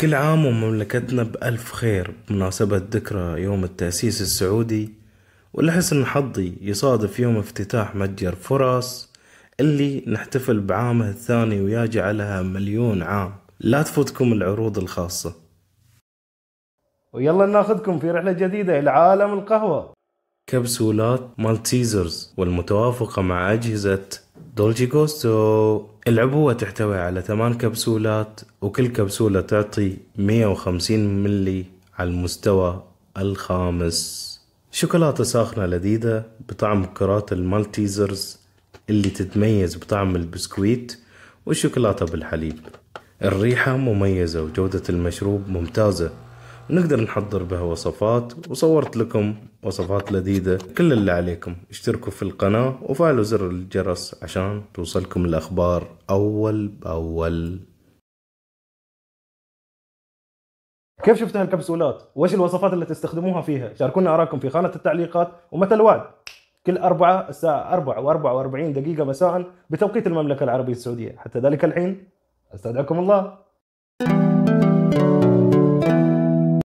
كل عام ومملكتنا بألف خير بمناسبة ذكرى يوم التأسيس السعودي ولحسن حظي يصادف يوم افتتاح متجر فرص اللي نحتفل بعامه الثاني وياجي عليها مليون عام لا تفوتكم العروض الخاصة ويلا ناخذكم في رحلة جديدة إلى عالم القهوة كبسولات مالتيزرز والمتوافقة مع أجهزة دولجي جوستو العبوة تحتوي على ثمان كبسولات وكل كبسولة تعطي 150 ملي على المستوى الخامس شوكولاتة ساخنة لذيذة بطعم كرات المالتيزرز اللي تتميز بطعم البسكويت والشوكولاتة بالحليب الريحة مميزة وجودة المشروب ممتازة ونقدر نحضر بها وصفات وصورت لكم وصفات لذيذة كل اللي عليكم اشتركوا في القناة وفعلوا زر الجرس عشان توصلكم الأخبار أول بأول كيف شفتوا هالكبسولات؟ وايش الوصفات اللي تستخدموها فيها؟ شاركونا آراءكم في خانة التعليقات ومتى الوعد كل أربعة الساعة 4 و44 دقيقة مساء بتوقيت المملكة العربية السعودية حتى ذلك الحين أستودعكم الله